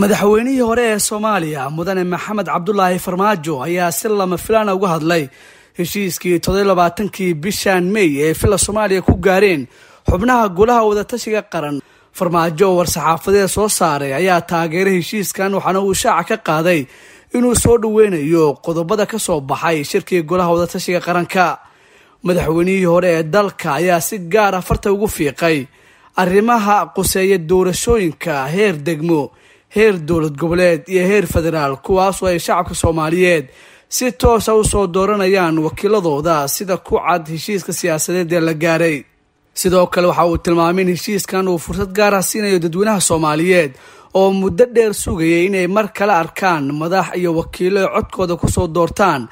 madaxweynihii hore ee soomaaliya mudane maxamed cabdulaahi farmaajo ayaa si lama filaana ah uga hadlay heshiiskii todoby labaatankii bishan mey ee filla soomaaliya ku gaareen xubnaha golaha wadatashiga qaran farmaajo war-saxaafadeed soo saaray ayaa taageeray heshiiskan waxaana uu shaaca ka qaaday inuu soo dhoweynayo qodobada ka soo baxay shirkii golaha wadatashiga qaranka madaxweynihii hore ee dalka ayaa si gaar ah farta ugu fiiqay arrimaha quseeya doorashooyinka heer degmo heer dowlad goboleed iyo heer federaal kuwaasoo ay shacabka soomaaliyeed si toosa ah u soo dooranayaan wakiiladooda sida ku cad heshiiska siyaasadeed ee la gaaray sidoo kale waxa uu tilmaamay in heshiiskan uu fursad gaara ah siinayo dadweynaha soomaaliyeed oo muddo dheer sugayay inay mar kale arkaan madax iyo wakiilo ee codkooda kusoo doortaan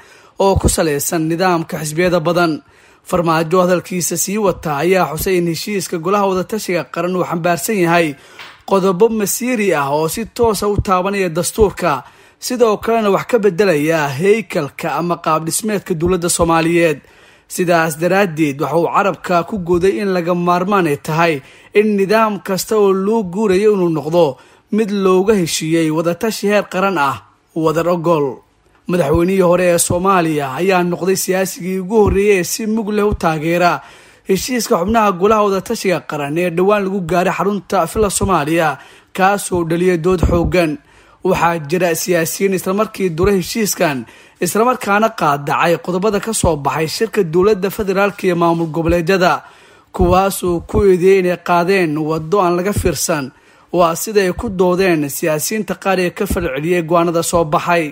oo ku salaysan nidaamka xisbiyada badan farmaajo hadalkiisa sii wata ayaa xusay in heshiiska golaha wadatashiga qaran uu xambaarsan yahay qodobo masiiri ah oo si toosa ah u taabanaya dastuurka sidoo kalena wax ka beddelaya heykalka ama qaabdhismeedka dowladda soomaaliyeed sidaas daraaddeed waxa carabka ku goday in laga maarmaan ay tahay in nidaam kasta oo loo guuraya inuu noqdo mid looga heshiiyey wadatashi heer qaran ah wadar ogol madaxweynihii hore ee soomaaliya ayaa noqday siyaasigii ugu horreeyey ee si mug leh u taageera heshiiska xubnaha golaha wadatashiga qaran ee dhowaan lagu gaaray xarunta filla soomaaliya kaasoo dhaliyay dood xooggan waxaa jira siyaasiyiin islamarkii duray heshiiskan islamarkaana qaadacay qodobada ka soo baxay shirka dowladda federaalk iyo maamul goboleedyada kuwaasoo ku eedeeyey inay qaadeen waddo aan laga fiirsan waa sida ay ku doodeen siyaasiyiinta qaar ee ka falceliyay go-aanada soo baxay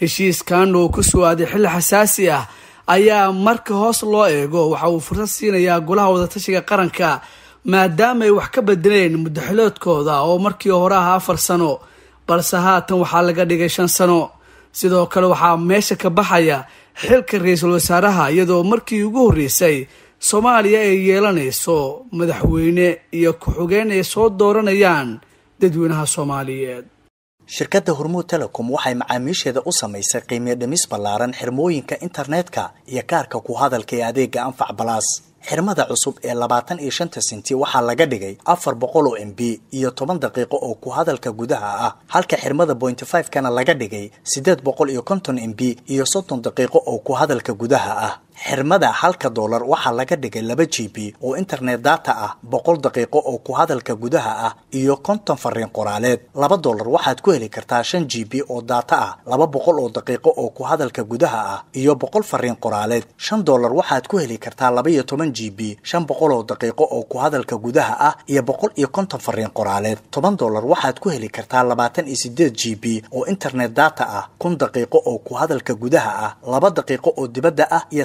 heshiiskan oo ku soo aaday xilli xasaasi ah ayaa marka hoos loo eego waxa uu fursad siinayaa golaha wadatashiga qaranka maadaama ay wax ka bedeleen muddaxiloodkooda oo markii hore aha afar sano balse haatan waxaa laga dhigay shan sano sidoo kale waxaa meesha ka baxaya xilka ra-iisul wasaaraha iyadoo markii ugu horreysay soomaaliya ay yeelanayso madaxweyne iyo ku-xogeen ay soo dooranayaan dadweynaha soomaaliyeed shirkadda hormuud telecom waxay macaamiisheeda u samaysay qiimiyo dhimis ballaaran xirmooyinka internetka iyo kaarka ku hadalka ee adeega anfac balaas xirmada cusub ee labaatan iyo shanta sinti waxaa laga dhigay afar boqol oo m b iyo toban daqiiqo oo ku hadalka gudaha ah halka xirmada pointy five kana laga dhigay siddeed boqol iyo konton m b iyo soddon daqiiqo oo ku hadalka gudaha ah xirmada halka dollar waxaa laga dhigay laba g b oo internet data ah boqol daqiiqo oo ku hadalka gudaha ah iyo konton fariin qoraaleed laba doolar waxaad ku heli kartaa shan g b oo data ah laba boqol oo daqiiqo oo ku hadalka gudaha ah iyo boqol fariin qoraaleed shan dollar waxaad ku heli kartaa labaiyo toban g b shan boqol oo daqiiqo oo ku hadalka gudaha ah iyo boqol iyo konton fariin qoraaleed toban doolar waxaad ku heli kartaa labaatan iyo sideed g b oo internet data ah kun daqiiqo oo ku hadalka gudaha ah laba daqiiqo oo dibadda ah iyo